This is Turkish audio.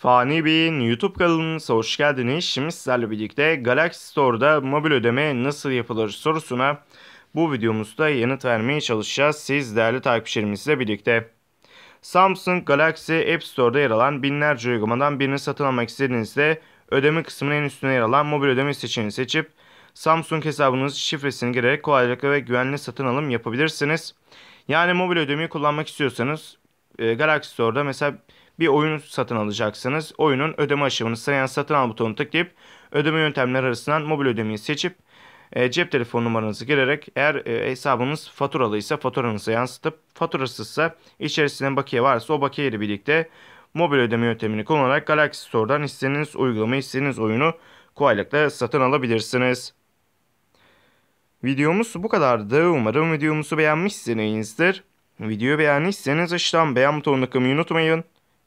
Fani Bey'in YouTube kanalımıza hoş geldiniz. Şimdi sizlerle birlikte Galaxy Store'da mobil ödeme nasıl yapılır sorusuna bu videomuzda yanıt vermeye çalışacağız. Siz değerli takipçilerimizle birlikte. Samsung Galaxy App Store'da yer alan binlerce uygulamadan birini satın almak istediğinizde ödeme kısmının en üstüne yer alan mobil ödeme seçeneğini seçip Samsung hesabınız şifresini girerek kolaylıkla ve güvenli satın alım yapabilirsiniz. Yani mobil ödemeyi kullanmak istiyorsanız e, Galaxy Store'da mesela bir oyun satın alacaksınız. Oyunun ödeme aşamını sıralayan satın al butonunu tıklayıp ödeme yöntemleri arasından mobil ödemeyi seçip e, cep telefon numaranızı girerek eğer e, hesabınız faturalıysa faturanızı yansıtıp faturasızsa içerisinde bakiye varsa o bakiye ile birlikte mobil ödeme yöntemini kullanarak Galaxy Store'dan istediğiniz uygulamayı istediğiniz oyunu kolaylıkla satın alabilirsiniz. Videomuz bu kadardı. Umarım videomuzu beğenmişsinizdir. Videoyu beğendiyseniz aşağıdan beğen butonuna tıklamayı unutmayın.